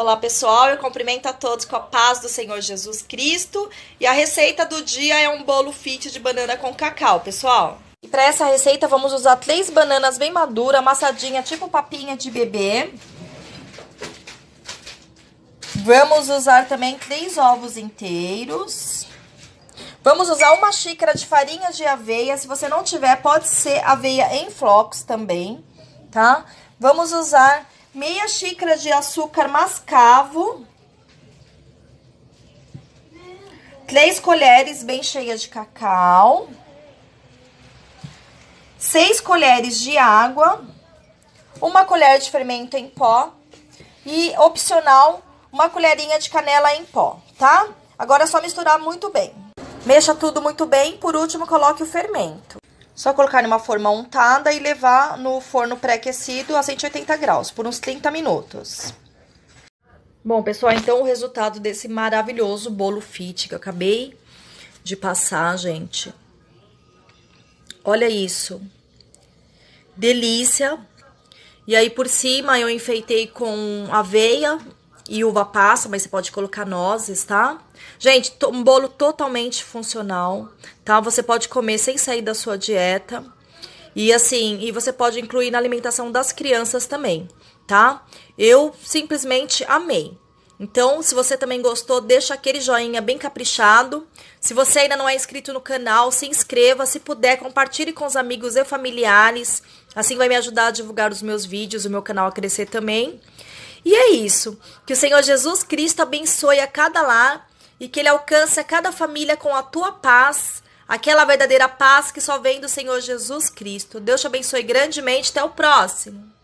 Olá, pessoal. Eu cumprimento a todos com a paz do Senhor Jesus Cristo. E a receita do dia é um bolo fit de banana com cacau, pessoal. E para essa receita vamos usar três bananas bem maduras, amassadinha, tipo papinha de bebê. Vamos usar também três ovos inteiros. Vamos usar uma xícara de farinha de aveia. Se você não tiver, pode ser aveia em flocos também, tá? Vamos usar meia xícara de açúcar mascavo, três colheres bem cheias de cacau, seis colheres de água, uma colher de fermento em pó e opcional uma colherinha de canela em pó, tá? Agora é só misturar muito bem. Mexa tudo muito bem, por último coloque o fermento. Só colocar em uma forma untada e levar no forno pré-aquecido a 180 graus por uns 30 minutos. Bom, pessoal, então o resultado desse maravilhoso bolo fit que eu acabei de passar, gente. Olha isso. Delícia. E aí por cima eu enfeitei com aveia e uva passa, mas você pode colocar nozes, tá? Gente, um bolo totalmente funcional, tá? Você pode comer sem sair da sua dieta. E assim, e você pode incluir na alimentação das crianças também, tá? Eu simplesmente amei. Então, se você também gostou, deixa aquele joinha bem caprichado. Se você ainda não é inscrito no canal, se inscreva. Se puder, compartilhe com os amigos e familiares. Assim vai me ajudar a divulgar os meus vídeos, o meu canal a crescer também. E é isso. Que o Senhor Jesus Cristo abençoe a cada lar e que ele alcance a cada família com a tua paz, aquela verdadeira paz que só vem do Senhor Jesus Cristo. Deus te abençoe grandemente. Até o próximo.